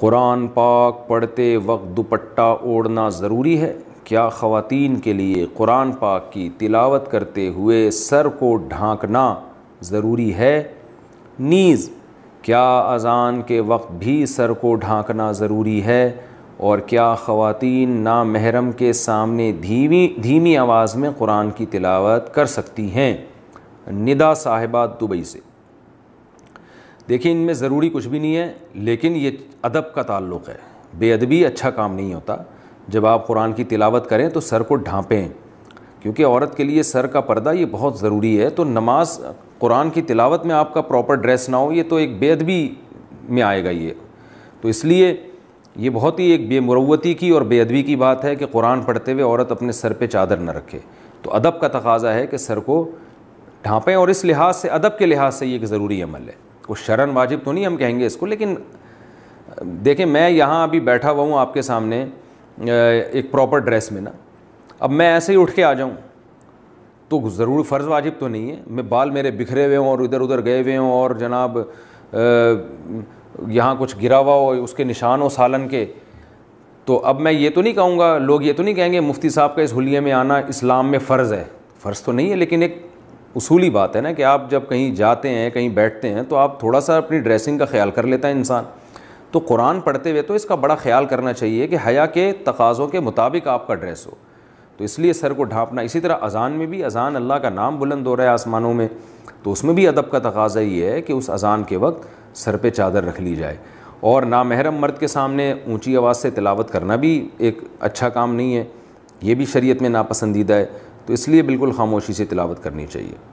कुरान पाक पढ़ते वक्त दुपट्टा ओढ़ना ज़रूरी है क्या ख़वातीन के लिए कुरान पाक की तिलावत करते हुए सर को ढांकना ज़रूरी है नीज़ क्या अजान के वक्त भी सर को ढांकना ज़रूरी है और क्या ख़वातीन ना महरम के सामने धीमी धीमी आवाज़ में कुरान की तिलावत कर सकती हैं निदा साहिबा दुबई से देखिए इनमें ज़रूरी कुछ भी नहीं है लेकिन ये अदब का ताल्लुक़ है बेअदबी अच्छा काम नहीं होता जब आप कुरान की तिलावत करें तो सर को ढांपें क्योंकि औरत के लिए सर का पर्दा ये बहुत ज़रूरी है तो नमाज कुरान की तिलावत में आपका प्रॉपर ड्रेस ना हो ये तो एक बेअदबी में आएगा ये तो इसलिए ये बहुत ही एक बेमरवती की और बेअदबी की बात है कि कुरान पढ़ते हुए औरत अपने सर पे चादर न रखे तो अदब का तकाजा है कि सर को ढांपें और इस लिहाज से अदब के लिहाज से ये एक ज़रूरी अमल है इसको शरण वाजिब तो नहीं हम कहेंगे इसको लेकिन देखें मैं यहाँ अभी बैठा हुआ हूँ आपके सामने एक प्रॉपर ड्रेस में ना अब मैं ऐसे ही उठ के आ जाऊँ तो ज़रूर फ़र्ज़ वाजिब तो नहीं है मैं बाल मेरे बिखरे हुए हों और इधर उधर गए हुए हों और जनाब यहाँ कुछ गिरा हुआ हो उसके निशान हो सालन के तो अब मैं ये तो नहीं कहूँगा लोग ये तो नहीं कहेंगे मुफ्ती साहब का इस हुलिये में आना इस्लाम में फ़र्ज़ है फ़र्ज़ तो नहीं है लेकिन एक उसूली बात है ना कि आप जब कहीं जाते हैं कहीं बैठते हैं तो आप थोड़ा सा अपनी ड्रेसिंग का ख्याल कर लेता है इंसान तो कुरान पढ़ते हुए तो इसका बड़ा ख्याल करना चाहिए कि हया के तकाज़ों के मुताबिक आपका ड्रेस हो तो इसलिए सर को ढाँपना इसी तरह अज़ान में भी अज़ान अल्लाह का नाम बुलंद हो रहा है आसमानों में तो उसमें भी अदब का तकाजा ये है कि उस अज़ान के वक्त सर पे चादर रख ली जाए और नामहरम मर्द के सामने ऊंची आवाज़ से तिलावत करना भी एक अच्छा काम नहीं है ये भी शरीयत में नापसंदीदा है तो इसलिए बिल्कुल खामोशी से तिलावत करनी चाहिए